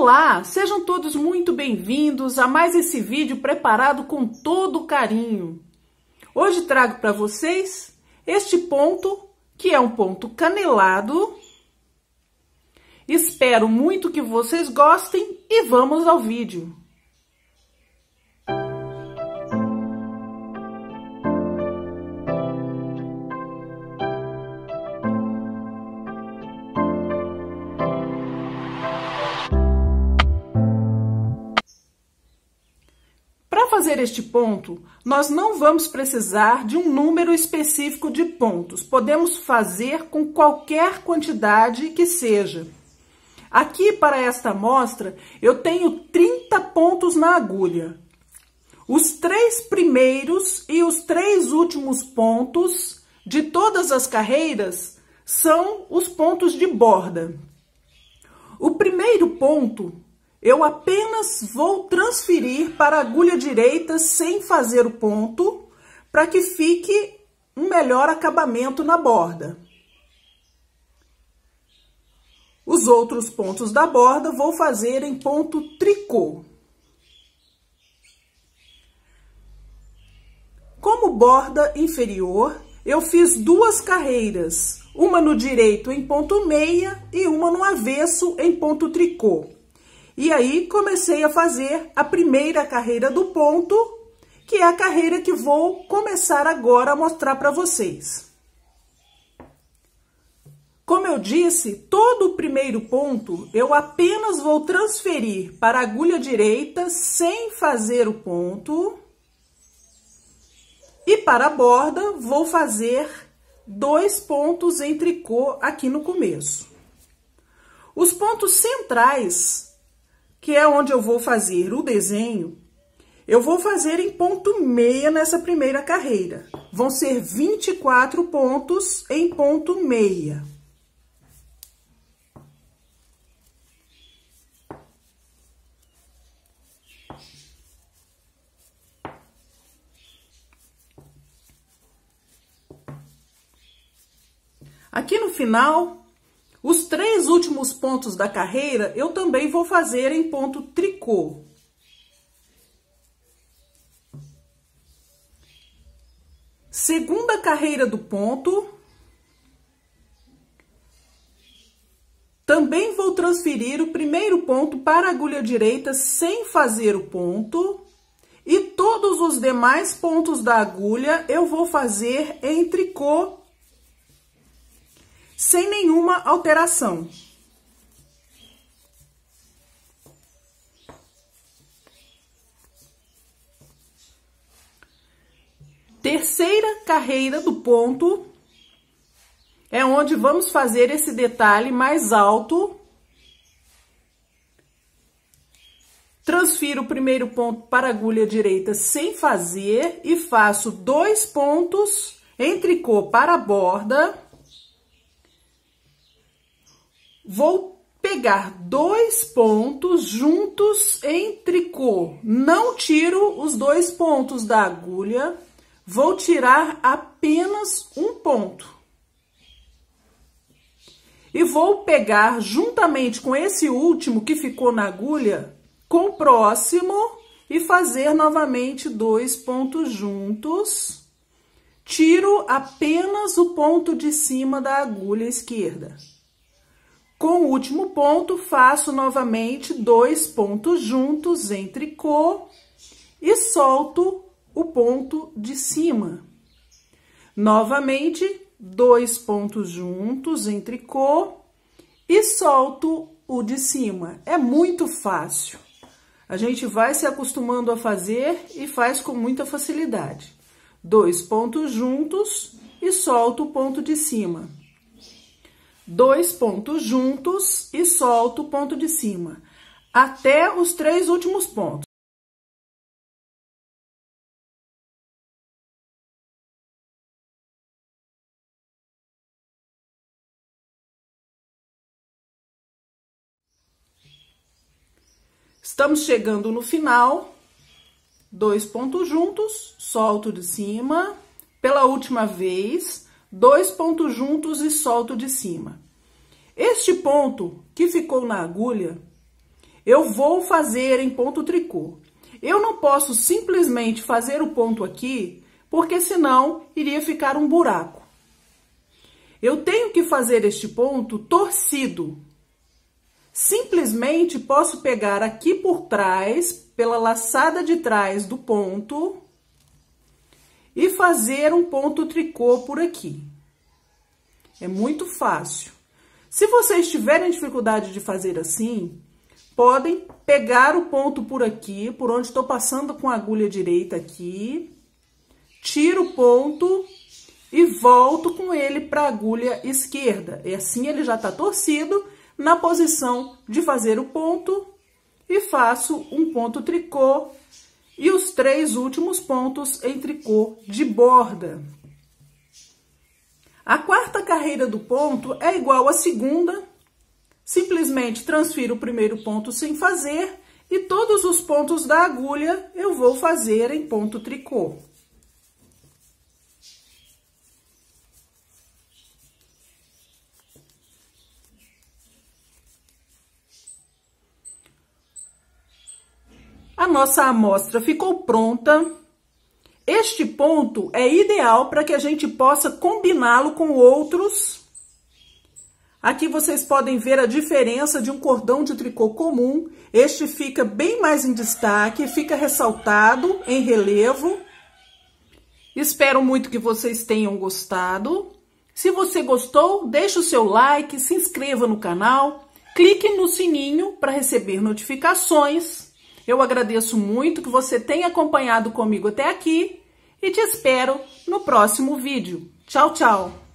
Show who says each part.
Speaker 1: Olá, sejam todos muito bem-vindos a mais esse vídeo preparado com todo carinho. Hoje trago para vocês este ponto, que é um ponto canelado. Espero muito que vocês gostem e vamos ao vídeo. fazer este ponto, nós não vamos precisar de um número específico de pontos. Podemos fazer com qualquer quantidade que seja. Aqui, para esta amostra, eu tenho 30 pontos na agulha. Os três primeiros e os três últimos pontos de todas as carreiras são os pontos de borda. O primeiro ponto eu apenas vou transferir para a agulha direita sem fazer o ponto, para que fique um melhor acabamento na borda. Os outros pontos da borda vou fazer em ponto tricô. Como borda inferior, eu fiz duas carreiras, uma no direito em ponto meia e uma no avesso em ponto tricô. E aí comecei a fazer a primeira carreira do ponto, que é a carreira que vou começar agora a mostrar para vocês. Como eu disse, todo o primeiro ponto eu apenas vou transferir para a agulha direita sem fazer o ponto. E para a borda, vou fazer dois pontos em tricô aqui no começo. Os pontos centrais que é onde eu vou fazer o desenho, eu vou fazer em ponto meia nessa primeira carreira. Vão ser 24 pontos em ponto meia. Aqui no final, os três últimos pontos da carreira eu também vou fazer em ponto tricô. Segunda carreira do ponto. Também vou transferir o primeiro ponto para a agulha direita sem fazer o ponto. E todos os demais pontos da agulha eu vou fazer em tricô sem nenhuma alteração. Terceira carreira do ponto é onde vamos fazer esse detalhe mais alto. Transfiro o primeiro ponto para a agulha direita sem fazer e faço dois pontos em tricô para a borda. Vou pegar dois pontos juntos em tricô. Não tiro os dois pontos da agulha. Vou tirar apenas um ponto. E vou pegar juntamente com esse último que ficou na agulha, com o próximo e fazer novamente dois pontos juntos. Tiro apenas o ponto de cima da agulha esquerda. Com o último ponto, faço novamente dois pontos juntos em tricô e solto o ponto de cima. Novamente, dois pontos juntos em tricô e solto o de cima. É muito fácil. A gente vai se acostumando a fazer e faz com muita facilidade. Dois pontos juntos e solto o ponto de cima dois pontos juntos e solto o ponto de cima, até os três últimos pontos. Estamos chegando no final, dois pontos juntos, solto de cima, pela última vez, dois pontos juntos e solto de cima. Este ponto que ficou na agulha, eu vou fazer em ponto tricô. Eu não posso simplesmente fazer o ponto aqui, porque senão iria ficar um buraco. Eu tenho que fazer este ponto torcido. Simplesmente posso pegar aqui por trás, pela laçada de trás do ponto, e fazer um ponto tricô por aqui. É muito fácil. Se vocês tiverem dificuldade de fazer assim, podem pegar o ponto por aqui, por onde estou passando com a agulha direita aqui, tiro o ponto e volto com ele para a agulha esquerda. E assim ele já está torcido na posição de fazer o ponto e faço um ponto tricô e os três últimos pontos em tricô de borda. A quarta carreira do ponto é igual à segunda. Simplesmente transfiro o primeiro ponto sem fazer e todos os pontos da agulha eu vou fazer em ponto tricô. A nossa amostra ficou pronta. Este ponto é ideal para que a gente possa combiná-lo com outros. Aqui vocês podem ver a diferença de um cordão de tricô comum. Este fica bem mais em destaque, fica ressaltado em relevo. Espero muito que vocês tenham gostado. Se você gostou, deixe o seu like, se inscreva no canal, clique no sininho para receber notificações. Eu agradeço muito que você tenha acompanhado comigo até aqui e te espero no próximo vídeo. Tchau, tchau!